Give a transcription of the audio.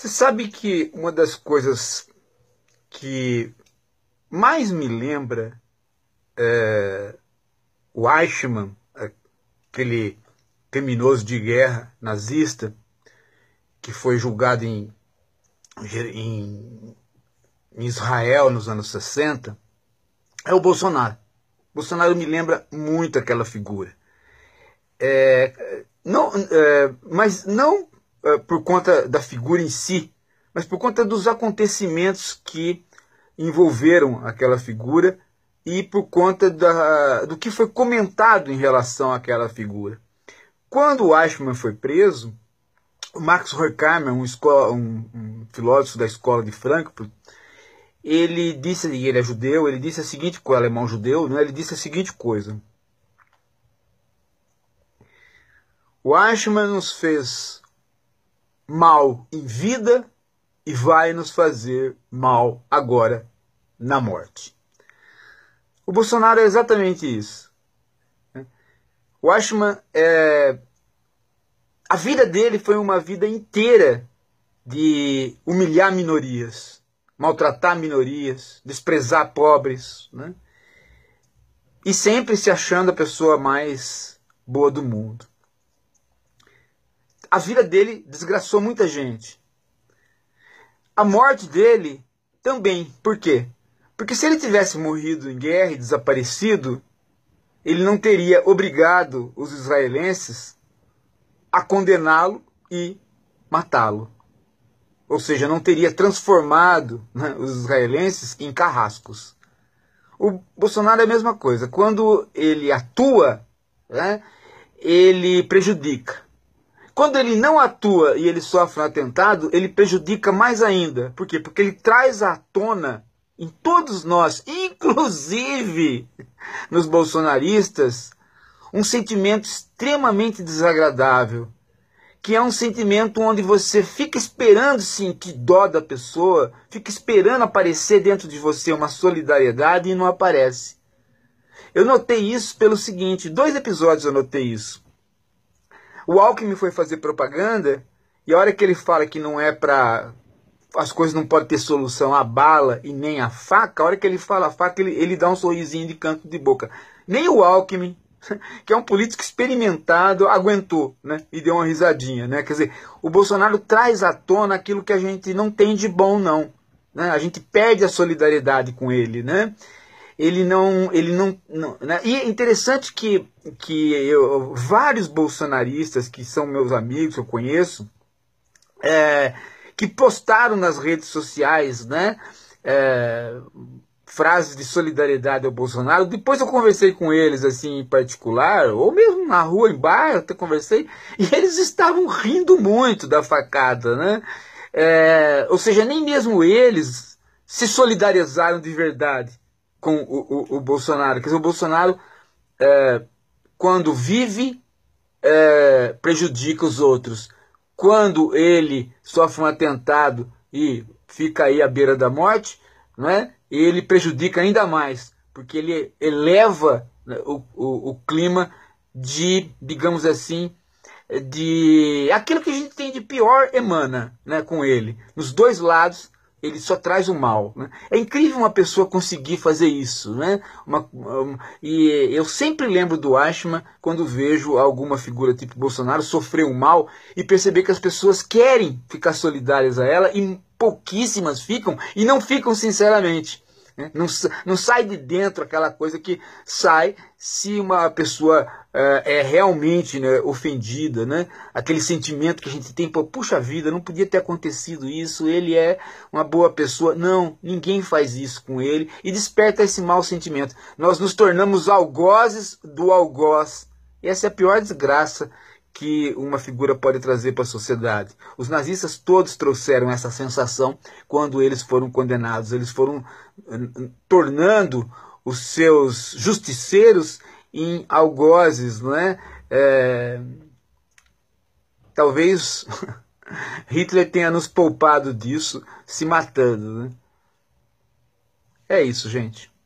Você sabe que uma das coisas que mais me lembra é, o Eichmann, aquele criminoso de guerra nazista, que foi julgado em, em, Israel nos anos 60, é o Bolsonaro. Bolsonaro me lembra muito aquela figura. É, não, é, mas não eh, por conta da figura em si, mas por conta dos acontecimentos que envolveram aquela figura e por conta da, do que foi comentado em relação àquela figura. Quando o Eichmann foi preso, o Max Horkheimer, um, escola, um, um filósofo da escola de Frankfurt, ele disse, ele é judeu, ele disse a seguinte coisa, alemão judeu, né? ele disse a seguinte coisa. O Eichmann nos fez mal em vida e vai nos fazer mal agora na morte. O Bolsonaro é exatamente isso. O Ashman é. A vida dele foi uma vida inteira de humilhar minorias, maltratar minorias, desprezar pobres, né? e sempre se achando a pessoa mais boa do mundo a vida dele desgraçou muita gente. A morte dele também. Por quê? Porque se ele tivesse morrido em guerra e desaparecido, ele não teria obrigado os israelenses a condená-lo e matá-lo. Ou seja, não teria transformado né, os israelenses em carrascos. O Bolsonaro é a mesma coisa. Quando ele atua, né, ele prejudica. Quando ele não atua e ele sofre um atentado, ele prejudica mais ainda. Por quê? Porque ele traz à tona em todos nós, inclusive nos bolsonaristas, um sentimento extremamente desagradável, que é um sentimento onde você fica esperando sentir dó da pessoa, fica esperando aparecer dentro de você uma solidariedade e não aparece. Eu notei isso pelo seguinte, dois episódios eu notei isso. O Alckmin foi fazer propaganda e a hora que ele fala que não é para as coisas não podem ter solução a bala e nem a faca, a hora que ele fala a faca, ele, ele dá um sorrisinho de canto de boca. Nem o Alckmin, que é um político experimentado, aguentou, né? E deu uma risadinha, né? Quer dizer, o Bolsonaro traz à tona aquilo que a gente não tem de bom, não. Né? A gente perde a solidariedade com ele, né? ele não. Ele não, não né? E é interessante que, que eu, vários bolsonaristas que são meus amigos, eu conheço, é, que postaram nas redes sociais né, é, frases de solidariedade ao Bolsonaro. Depois eu conversei com eles assim em particular, ou mesmo na rua, em bairro, até conversei, e eles estavam rindo muito da facada. Né? É, ou seja, nem mesmo eles se solidarizaram de verdade com o, o, o Bolsonaro. Quer dizer, o Bolsonaro, é, quando vive, é, prejudica os outros. Quando ele sofre um atentado e fica aí à beira da morte, não é? ele prejudica ainda mais, porque ele eleva né, o, o, o clima de, digamos assim, de aquilo que a gente tem de pior emana né, com ele. Nos dois lados ele só traz o mal. Né? É incrível uma pessoa conseguir fazer isso. Né? Uma, e eu sempre lembro do Ashman quando vejo alguma figura tipo Bolsonaro sofrer um mal e perceber que as pessoas querem ficar solidárias a ela e pouquíssimas ficam e não ficam sinceramente. Né? Não, não sai de dentro aquela coisa que sai se uma pessoa uh, é realmente né, ofendida, né? aquele sentimento que a gente tem, puxa vida, não podia ter acontecido isso, ele é uma boa pessoa. Não, ninguém faz isso com ele e desperta esse mau sentimento. Nós nos tornamos algozes do algoz. Essa é a pior desgraça que uma figura pode trazer para a sociedade. Os nazistas todos trouxeram essa sensação quando eles foram condenados. Eles foram hum, hum, tornando os seus justiceiros em algozes, não é? é... Talvez Hitler tenha nos poupado disso se matando. Né? É isso, gente.